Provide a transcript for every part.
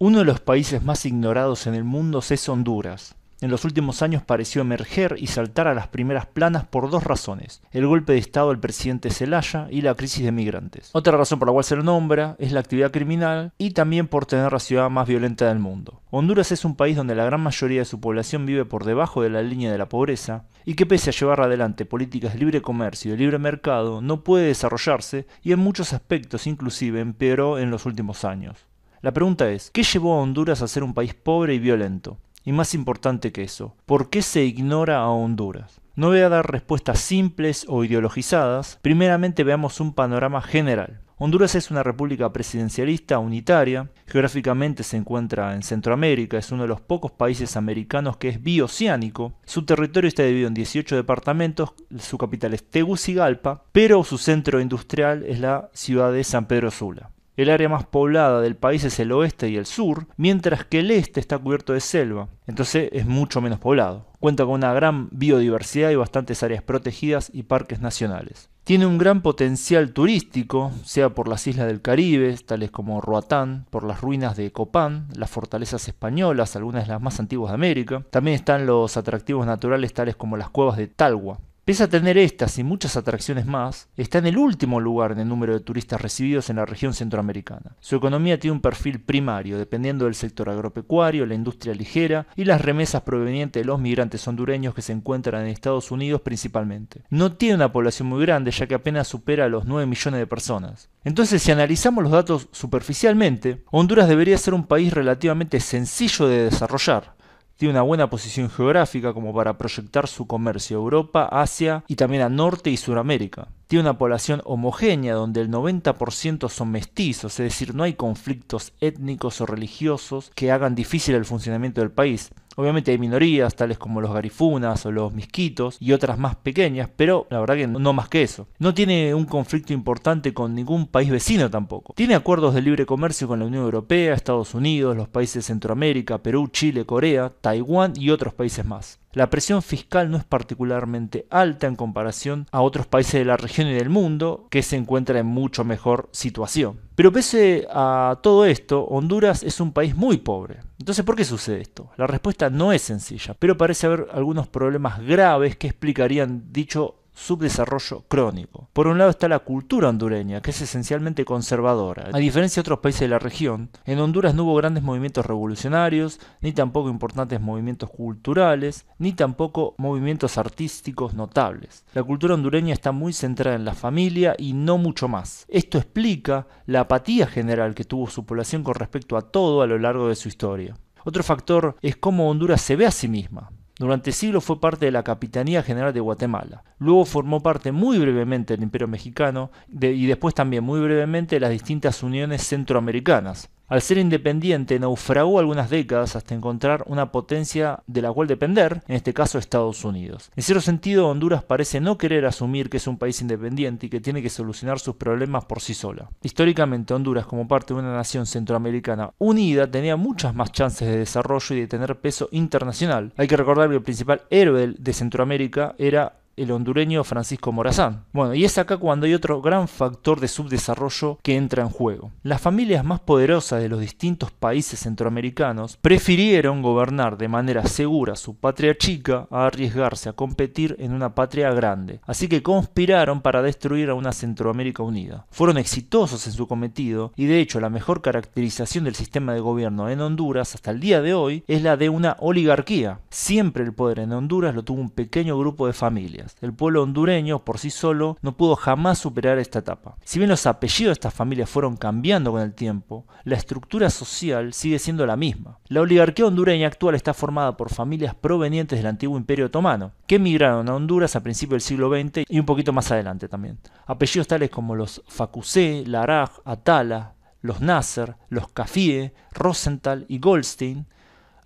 Uno de los países más ignorados en el mundo es Honduras. En los últimos años pareció emerger y saltar a las primeras planas por dos razones, el golpe de Estado del presidente Zelaya y la crisis de migrantes. Otra razón por la cual se lo nombra es la actividad criminal y también por tener la ciudad más violenta del mundo. Honduras es un país donde la gran mayoría de su población vive por debajo de la línea de la pobreza y que pese a llevar adelante políticas de libre comercio y de libre mercado no puede desarrollarse y en muchos aspectos inclusive empeoró en los últimos años. La pregunta es, ¿qué llevó a Honduras a ser un país pobre y violento? Y más importante que eso, ¿por qué se ignora a Honduras? No voy a dar respuestas simples o ideologizadas, primeramente veamos un panorama general. Honduras es una república presidencialista unitaria, geográficamente se encuentra en Centroamérica, es uno de los pocos países americanos que es bioceánico, su territorio está dividido en 18 departamentos, su capital es Tegucigalpa, pero su centro industrial es la ciudad de San Pedro Sula. El área más poblada del país es el oeste y el sur, mientras que el este está cubierto de selva, entonces es mucho menos poblado. Cuenta con una gran biodiversidad y bastantes áreas protegidas y parques nacionales. Tiene un gran potencial turístico, sea por las islas del Caribe, tales como Roatán, por las ruinas de Copán, las fortalezas españolas, algunas de las más antiguas de América. También están los atractivos naturales tales como las cuevas de Talgua. Pese a tener estas y muchas atracciones más, está en el último lugar en el número de turistas recibidos en la región centroamericana. Su economía tiene un perfil primario, dependiendo del sector agropecuario, la industria ligera y las remesas provenientes de los migrantes hondureños que se encuentran en Estados Unidos principalmente. No tiene una población muy grande, ya que apenas supera los 9 millones de personas. Entonces, si analizamos los datos superficialmente, Honduras debería ser un país relativamente sencillo de desarrollar, tiene una buena posición geográfica como para proyectar su comercio a Europa, Asia y también a Norte y Sudamérica tiene una población homogénea donde el 90% son mestizos, es decir, no hay conflictos étnicos o religiosos que hagan difícil el funcionamiento del país. Obviamente hay minorías, tales como los garifunas o los misquitos y otras más pequeñas, pero la verdad que no más que eso. No tiene un conflicto importante con ningún país vecino tampoco. Tiene acuerdos de libre comercio con la Unión Europea, Estados Unidos, los países de Centroamérica, Perú, Chile, Corea, Taiwán y otros países más. La presión fiscal no es particularmente alta en comparación a otros países de la región y del mundo que se encuentran en mucho mejor situación. Pero pese a todo esto, Honduras es un país muy pobre. Entonces, ¿por qué sucede esto? La respuesta no es sencilla, pero parece haber algunos problemas graves que explicarían dicho subdesarrollo crónico. Por un lado está la cultura hondureña, que es esencialmente conservadora. A diferencia de otros países de la región, en Honduras no hubo grandes movimientos revolucionarios, ni tampoco importantes movimientos culturales, ni tampoco movimientos artísticos notables. La cultura hondureña está muy centrada en la familia y no mucho más. Esto explica la apatía general que tuvo su población con respecto a todo a lo largo de su historia. Otro factor es cómo Honduras se ve a sí misma. Durante siglos fue parte de la Capitanía General de Guatemala. Luego formó parte muy brevemente del Imperio Mexicano y después también muy brevemente de las distintas uniones centroamericanas. Al ser independiente, naufragó algunas décadas hasta encontrar una potencia de la cual depender, en este caso Estados Unidos. En cierto sentido, Honduras parece no querer asumir que es un país independiente y que tiene que solucionar sus problemas por sí sola. Históricamente, Honduras, como parte de una nación centroamericana unida, tenía muchas más chances de desarrollo y de tener peso internacional. Hay que recordar que el principal héroe de Centroamérica era el hondureño Francisco Morazán. Bueno, y es acá cuando hay otro gran factor de subdesarrollo que entra en juego. Las familias más poderosas de los distintos países centroamericanos prefirieron gobernar de manera segura su patria chica a arriesgarse a competir en una patria grande, así que conspiraron para destruir a una Centroamérica unida. Fueron exitosos en su cometido y de hecho la mejor caracterización del sistema de gobierno en Honduras hasta el día de hoy es la de una oligarquía. Siempre el poder en Honduras lo tuvo un pequeño grupo de familias. El pueblo hondureño por sí solo no pudo jamás superar esta etapa. Si bien los apellidos de estas familias fueron cambiando con el tiempo, la estructura social sigue siendo la misma. La oligarquía hondureña actual está formada por familias provenientes del antiguo Imperio Otomano, que emigraron a Honduras a principios del siglo XX y un poquito más adelante también. Apellidos tales como los Facusé, Laraj, Atala, los Nasser, los Cafié, Rosenthal y Goldstein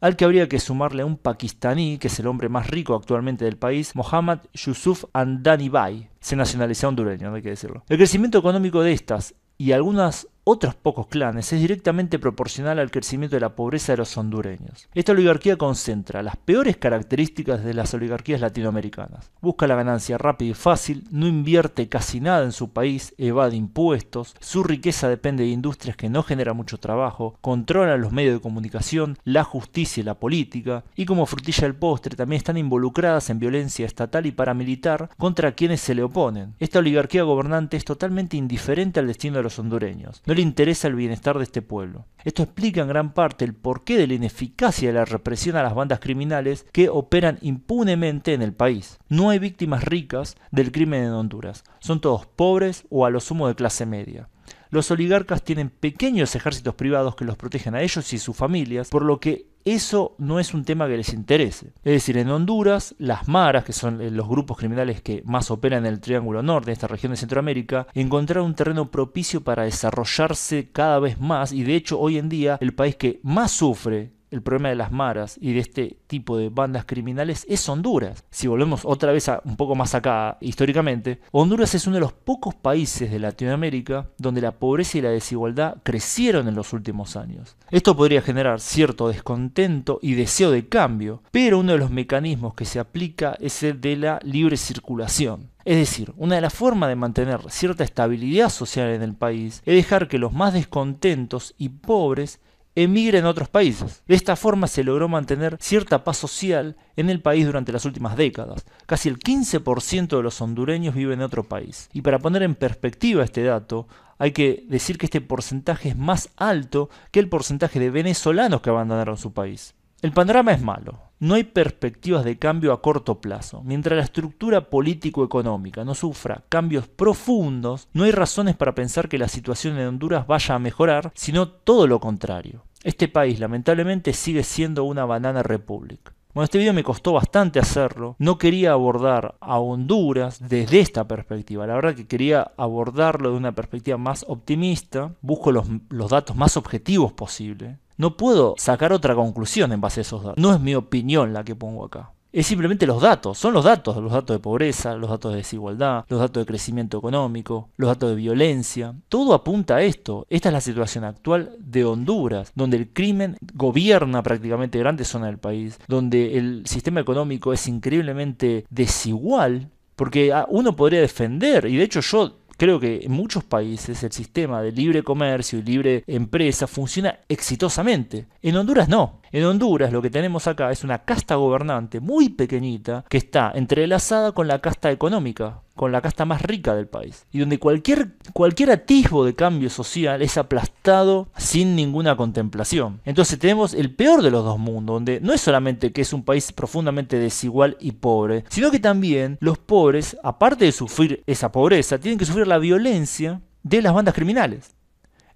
al que habría que sumarle a un pakistaní, que es el hombre más rico actualmente del país, Mohammad Yusuf Andani Bai. Se nacionaliza hondureño, no hay que decirlo. El crecimiento económico de estas y algunas otros pocos clanes es directamente proporcional al crecimiento de la pobreza de los hondureños. Esta oligarquía concentra las peores características de las oligarquías latinoamericanas. Busca la ganancia rápida y fácil, no invierte casi nada en su país, evade impuestos, su riqueza depende de industrias que no generan mucho trabajo, controla los medios de comunicación, la justicia y la política, y como frutilla del postre también están involucradas en violencia estatal y paramilitar contra quienes se le oponen. Esta oligarquía gobernante es totalmente indiferente al destino de los hondureños. No le interesa el bienestar de este pueblo. Esto explica en gran parte el porqué de la ineficacia de la represión a las bandas criminales que operan impunemente en el país. No hay víctimas ricas del crimen en Honduras. Son todos pobres o a lo sumo de clase media los oligarcas tienen pequeños ejércitos privados que los protegen a ellos y sus familias, por lo que eso no es un tema que les interese. Es decir, en Honduras, las maras, que son eh, los grupos criminales que más operan en el Triángulo Norte, de esta región de Centroamérica, encontraron un terreno propicio para desarrollarse cada vez más y de hecho hoy en día el país que más sufre el problema de las maras y de este tipo de bandas criminales es Honduras. Si volvemos otra vez a, un poco más acá históricamente, Honduras es uno de los pocos países de Latinoamérica donde la pobreza y la desigualdad crecieron en los últimos años. Esto podría generar cierto descontento y deseo de cambio, pero uno de los mecanismos que se aplica es el de la libre circulación. Es decir, una de las formas de mantener cierta estabilidad social en el país es dejar que los más descontentos y pobres emigren en otros países. De esta forma se logró mantener cierta paz social en el país durante las últimas décadas. Casi el 15% de los hondureños viven en otro país. Y para poner en perspectiva este dato, hay que decir que este porcentaje es más alto que el porcentaje de venezolanos que abandonaron su país. El panorama es malo. No hay perspectivas de cambio a corto plazo. Mientras la estructura político-económica no sufra cambios profundos, no hay razones para pensar que la situación en Honduras vaya a mejorar, sino todo lo contrario. Este país lamentablemente sigue siendo una banana republic. Bueno, este video me costó bastante hacerlo. No quería abordar a Honduras desde esta perspectiva. La verdad que quería abordarlo de una perspectiva más optimista. Busco los, los datos más objetivos posibles. No puedo sacar otra conclusión en base a esos datos. No es mi opinión la que pongo acá. Es simplemente los datos, son los datos, los datos de pobreza, los datos de desigualdad, los datos de crecimiento económico, los datos de violencia. Todo apunta a esto. Esta es la situación actual de Honduras, donde el crimen gobierna prácticamente grandes zonas del país, donde el sistema económico es increíblemente desigual, porque uno podría defender, y de hecho yo creo que en muchos países el sistema de libre comercio y libre empresa funciona exitosamente. En Honduras no. En Honduras lo que tenemos acá es una casta gobernante muy pequeñita que está entrelazada con la casta económica, con la casta más rica del país, y donde cualquier, cualquier atisbo de cambio social es aplastado sin ninguna contemplación. Entonces tenemos el peor de los dos mundos, donde no es solamente que es un país profundamente desigual y pobre, sino que también los pobres, aparte de sufrir esa pobreza, tienen que sufrir la violencia de las bandas criminales.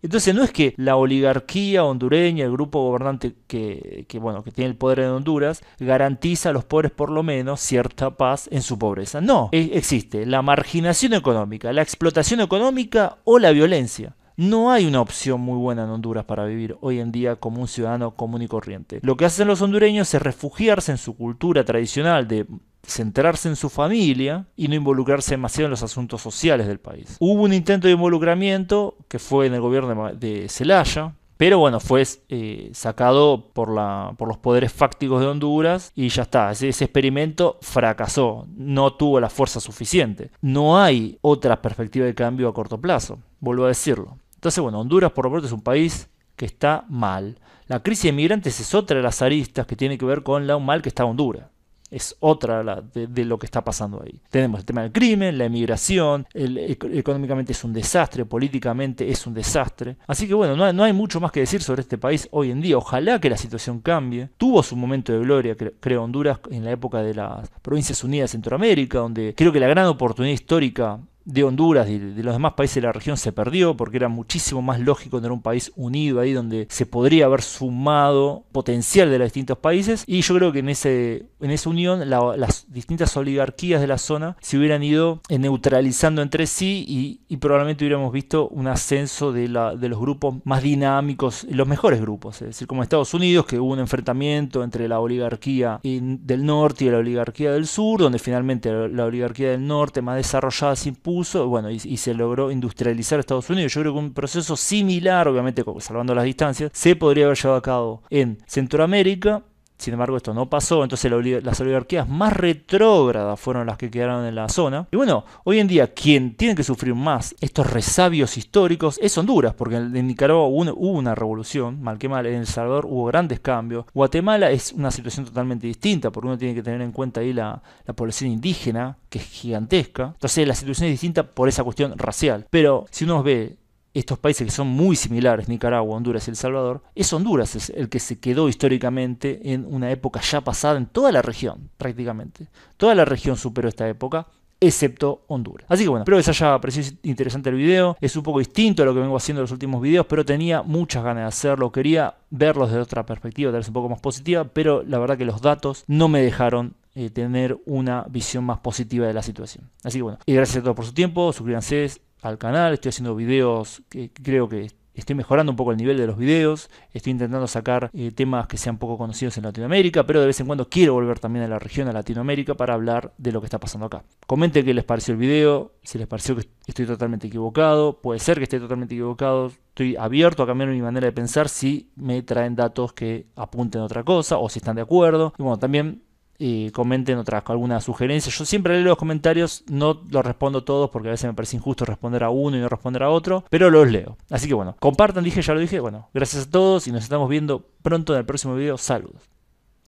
Entonces no es que la oligarquía hondureña, el grupo gobernante que, bueno, que tiene el poder en Honduras, garantiza a los pobres por lo menos cierta paz en su pobreza. No, e, existe la marginación económica, la explotación económica o la violencia. No hay una opción muy buena en Honduras para vivir hoy en día como un ciudadano común y corriente. Lo que hacen los hondureños es refugiarse en su cultura tradicional de centrarse en su familia y no involucrarse demasiado en los asuntos sociales del país. Hubo un intento de involucramiento que fue en el gobierno de Zelaya, pero bueno, fue eh, sacado por, la, por los poderes fácticos de Honduras y ya está. Ese, experimento fracasó, no tuvo la fuerza suficiente. No hay otra perspectiva de cambio a corto plazo, vuelvo a decirlo. Entonces, bueno, Honduras por lo pronto es un país que está mal. La crisis de migrantes es otra de las aristas que tiene que ver con lo mal que está Honduras. Es otra de, lo que está pasando ahí. Tenemos el tema del crimen, la emigración, económicamente es un desastre, políticamente es un desastre. Así que bueno, no, hay mucho más que decir sobre este país hoy en día. Ojalá que la situación cambie. Tuvo su momento de gloria, creo, Honduras en la época de las Provincias Unidas de Centroamérica, donde creo que la gran oportunidad histórica de Honduras y de, los demás países de la región se perdió porque era muchísimo más lógico tener un país unido ahí donde se podría haber sumado potencial de los distintos países y yo creo que en, ese, en esa unión las distintas oligarquías de la zona se hubieran ido neutralizando entre sí y, probablemente hubiéramos visto un ascenso de, la, de los grupos más dinámicos, los mejores grupos, es decir, como Estados Unidos que hubo un enfrentamiento entre la oligarquía del norte y la oligarquía del sur, donde finalmente la oligarquía del norte más desarrollada se impuso bueno, y, y, se logró industrializar Estados Unidos. Yo creo que un proceso similar, obviamente salvando las distancias, se podría haber llevado a cabo en Centroamérica sin embargo, esto no pasó, entonces las oligarquías más retrógradas fueron las que quedaron en la zona. Y bueno, hoy en día quien tiene que sufrir más estos resabios históricos es Honduras, porque en Nicaragua hubo una revolución, mal que mal, en El Salvador hubo grandes cambios. Guatemala es una situación totalmente distinta, porque uno tiene que tener en cuenta ahí la, población indígena, que es gigantesca. Entonces la situación es distinta por esa cuestión racial. Pero si uno ve estos países que son muy similares, Nicaragua, Honduras y El Salvador, es Honduras el que se quedó históricamente en una época ya pasada en toda la región, prácticamente. Toda la región superó esta época, excepto Honduras. Así que bueno, espero que les haya parecido interesante el video. Es un poco distinto a lo que vengo haciendo en los últimos videos, pero tenía muchas ganas de hacerlo. Quería verlos desde otra perspectiva, tal vez un poco más positiva, pero la verdad que los datos no me dejaron eh, tener una visión más positiva de la situación. Así que bueno, y gracias a todos por su tiempo, suscríbanse, al canal, estoy haciendo videos que creo que estoy mejorando un poco el nivel de los videos, estoy intentando sacar eh, temas que sean poco conocidos en Latinoamérica, pero de vez en cuando quiero volver también a la región, a Latinoamérica, para hablar de lo que está pasando acá. Comenten qué les pareció el video, si les pareció que estoy totalmente equivocado, puede ser que esté totalmente equivocado, estoy abierto a cambiar mi manera de pensar si me traen datos que apunten a otra cosa o si están de acuerdo. Y bueno, también y comenten otras, alguna sugerencia. Yo siempre leo los comentarios, no los respondo todos porque a veces me parece injusto responder a uno y no responder a otro, pero los leo. Así que bueno, compartan, dije, ya lo dije. Bueno, gracias a todos y nos estamos viendo pronto en el próximo video. Saludos.